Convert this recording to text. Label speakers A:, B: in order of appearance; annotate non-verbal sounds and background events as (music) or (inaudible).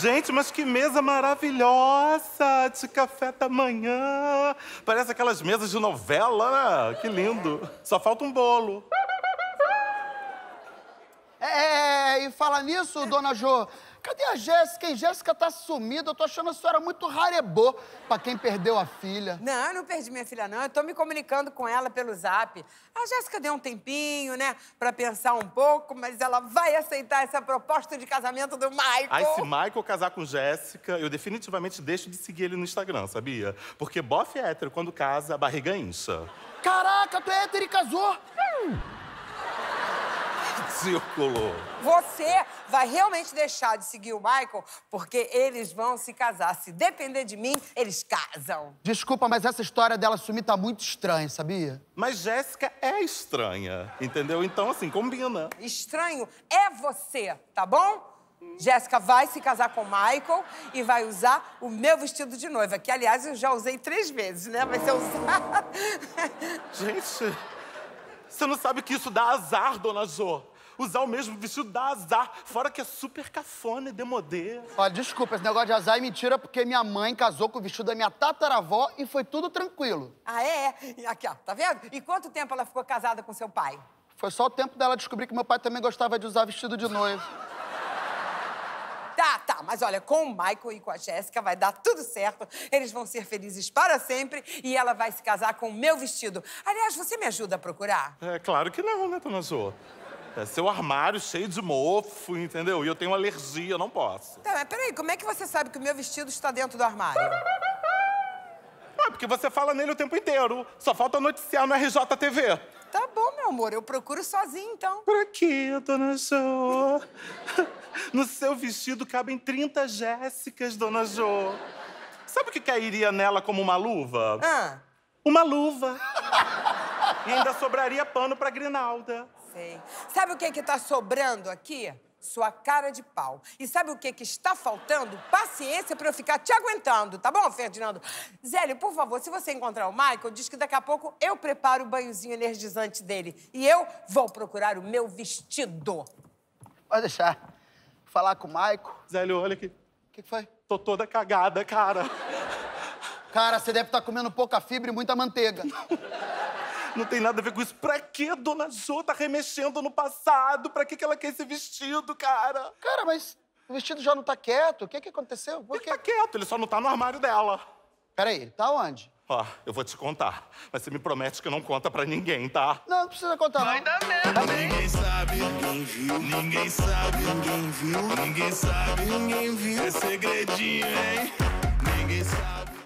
A: Gente, mas que mesa maravilhosa de café da manhã. Parece aquelas mesas de novela, né? Que lindo. Só falta um bolo.
B: fala nisso, dona Jo, cadê a Jéssica,
C: hein? Jéssica tá sumida, eu tô achando a senhora muito rarebô pra quem perdeu a filha. Não, eu não perdi minha filha, não. Eu tô me comunicando com ela pelo zap. A Jéssica deu um tempinho, né, pra pensar um pouco, mas ela vai aceitar essa proposta de casamento do Michael. Aí, ah, se Michael
A: casar com Jéssica, eu definitivamente deixo de seguir ele no Instagram, sabia? Porque bofe é hétero, quando casa, a barriga incha.
C: Caraca, tu é hétero e casou? Hum.
A: Círculo.
C: Você vai realmente deixar de seguir o Michael porque eles vão se casar. Se depender de mim, eles casam.
B: Desculpa, mas essa história dela sumir tá muito estranha, sabia?
A: Mas Jéssica é estranha, entendeu? Então,
C: assim, combina. Estranho é você, tá bom? Jéssica vai se casar com Michael e vai usar o meu vestido de noiva, que, aliás, eu já usei três vezes, né? Vai ser usado.
A: Gente, você não sabe que isso dá azar, dona Jo usar o mesmo vestido da azar, fora que é super cafona e demodê.
B: Olha, desculpa, esse negócio de azar é mentira porque minha mãe casou com o vestido da minha tataravó e foi tudo tranquilo.
C: Ah, é? Aqui, ó, tá vendo? E quanto tempo ela ficou casada com seu pai? Foi só o tempo dela descobrir que meu pai também gostava de usar vestido de noivo. Tá, tá, mas olha, com o Michael e com a Jéssica vai dar tudo certo. Eles vão ser felizes para sempre e ela vai se casar com o meu vestido. Aliás, você me ajuda a procurar?
A: É claro que não, né, dona Zoa? É seu armário cheio de mofo, entendeu? E eu tenho alergia, não posso. Tá,
C: mas peraí, como é que você sabe que o meu vestido está dentro do armário? Ah, porque você fala
A: nele o tempo inteiro. Só falta noticiar no RJTV.
C: Tá bom, meu amor, eu procuro sozinho, então.
A: Por aqui, dona Jo. (laughs) No seu vestido cabem 30 Jéssicas, dona Jo. Sabe o que cairia é nela como uma luva? Ah. Uma luva. e ainda sobraria pano pra Grinalda sei.
C: Sabe o que que tá sobrando aqui? Sua cara de pau. E sabe o que que está faltando? Paciência para eu ficar te aguentando, tá bom, Ferdinando? Zélio, por favor, se você encontrar o Michael, diz que daqui a pouco eu preparo o banhozinho energizante dele. E eu vou procurar o meu vestido. Pode deixar. Falar com o Michael. Zélio, olha aqui.
B: O que, que foi? Tô toda cagada, cara. Cara, você deve estar tá comendo pouca fibra e muita manteiga. (laughs) Não tem nada a ver com isso. Pra que Dona Jo tá remexendo no passado? Pra que, que ela quer esse vestido, cara? Cara, mas o vestido já não tá quieto. O que que aconteceu? Por ele quê? tá quieto, ele só não tá no armário dela. Peraí, ele tá onde?
A: Ó, eu vou te contar, mas você me promete que não conta pra ninguém, tá?
B: Não, não precisa contar, não. Ainda bem.
A: Ninguém sabe, ninguém viu, ninguém sabe, ninguém viu, ninguém sabe, ninguém viu. É segredinho, hein? Ninguém sabe.